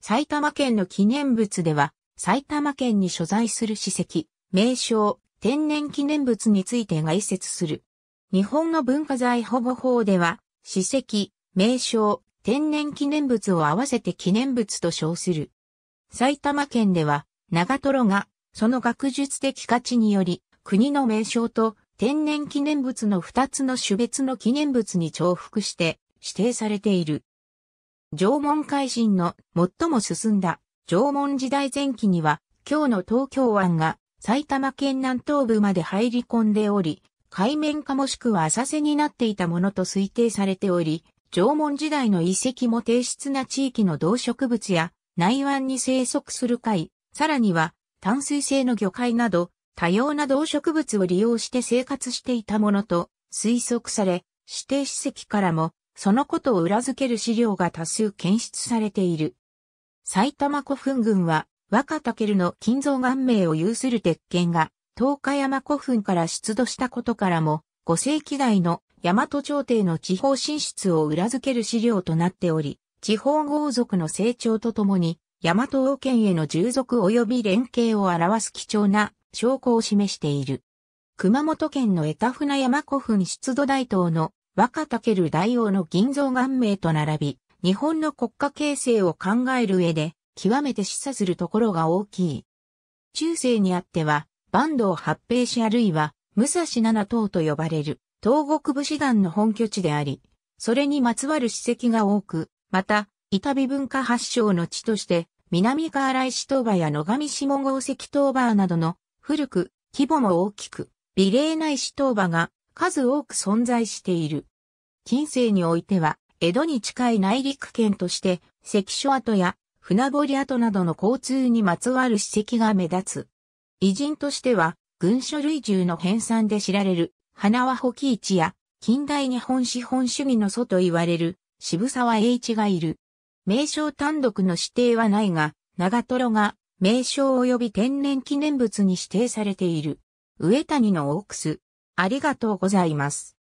埼玉県の記念物では、埼玉県に所在する史跡、名称、天然記念物について概説する。日本の文化財保護法では、史跡、名称、天然記念物を合わせて記念物と称する。埼玉県では、長瀞が、その学術的価値により、国の名称と天然記念物の二つの種別の記念物に重複して指定されている。縄文海進の最も進んだ縄文時代前期には、今日の東京湾が埼玉県南東部まで入り込んでおり、海面かもしくは浅瀬になっていたものと推定されており、縄文時代の遺跡も低質な地域の動植物や内湾に生息する貝、さらには淡水性の魚介など多様な動植物を利用して生活していたものと推測され、指定史跡からもそのことを裏付ける資料が多数検出されている。埼玉古墳群は、若竹の金蔵岩名を有する鉄剣が、東海山古墳から出土したことからも、5世紀代の大和朝廷の地方進出を裏付ける資料となっており、地方豪族の成長とともに、大和王権への従属及び連携を表す貴重な証拠を示している。熊本県の江田船山古墳出土大塔の若竹る大王の銀蔵元名と並び、日本の国家形成を考える上で、極めて示唆するところが大きい。中世にあっては、坂東八平氏あるいは、武蔵七島と呼ばれる、東国武士団の本拠地であり、それにまつわる史跡が多く、また、板美文化発祥の地として、南河原石東場や野上下郷石東場などの古く、規模も大きく、美麗な石東場が数多く存在している。近世においては、江戸に近い内陸圏として、関所跡や船堀跡などの交通にまつわる史跡が目立つ。偉人としては、群書類獣の編纂で知られる、花輪保木市や、近代日本資本主義の祖と言われる、渋沢栄一がいる。名称単独の指定はないが、長瀞が名称及び天然記念物に指定されている。上谷のオークス、ありがとうございます。